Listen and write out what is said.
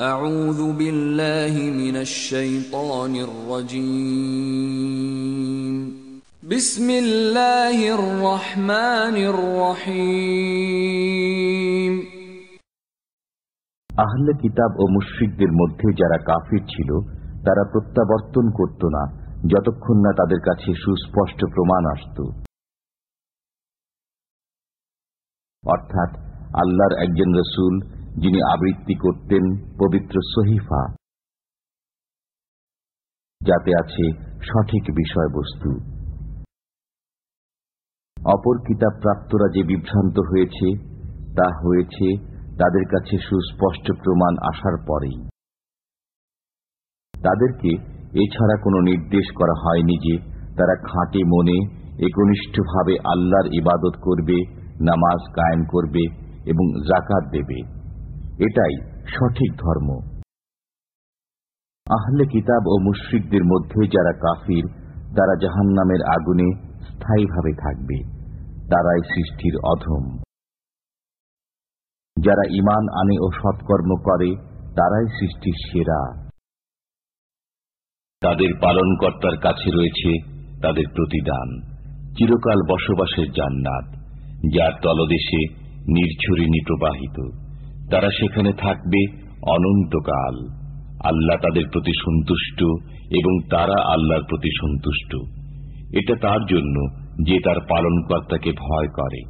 أعوذ بالله من الشيطان الرجيم بسم الله الرحمن الرحيم আহলে কিতাব ও মুশ্রিকদের মধ্যে যারা কাফির ছিল তারা প্রত্যাবর্তন করত না যতক্ষণ না তাদের কাছে সুস্পষ্ট প্রমাণ আসত অর্থাৎ আল্লাহর একজন রসুল যিনি আবৃত্তি করতেন পবিত্র সহিফা যাতে আছে সঠিক বিষয়বস্তু অপর কিতাব প্রাপ্তরা যে বিভ্রান্ত হয়েছে তা হয়েছে তাদের কাছে সুস্পষ্ট প্রমাণ আসার পরেই তাদেরকে এছাড়া কোনো নির্দেশ করা হয়নি যে তারা খাঁটি মনে একনিষ্ঠভাবে আল্লাহর ইবাদত করবে নামাজ কায়েম করবে এবং জাকাত দেবে এটাই সঠিক ধর্ম আহলে কিতাব ও মুশ্রিকদের মধ্যে যারা কাফির তারা জাহান নামের আগুনে স্থায়ীভাবে থাকবে তারাই সৃষ্টির অধম যারা ইমান আনে ও সৎকর্ম করে তারাই সৃষ্টির সেরা তাদের পালনকর্তার কাছে রয়েছে তাদের প্রতিদান চিরকাল বসবাসের জান্নাত যার তলদেশে নির্ঝরিণী প্রবাহিত তারা সেখানে থাকবে অনন্তকাল আল্লাহ তাদের প্রতি সন্তুষ্ট এবং তারা আল্লাহর প্রতি সন্তুষ্ট এটা তার জন্য যে তার পালনকর্তাকে ভয় করে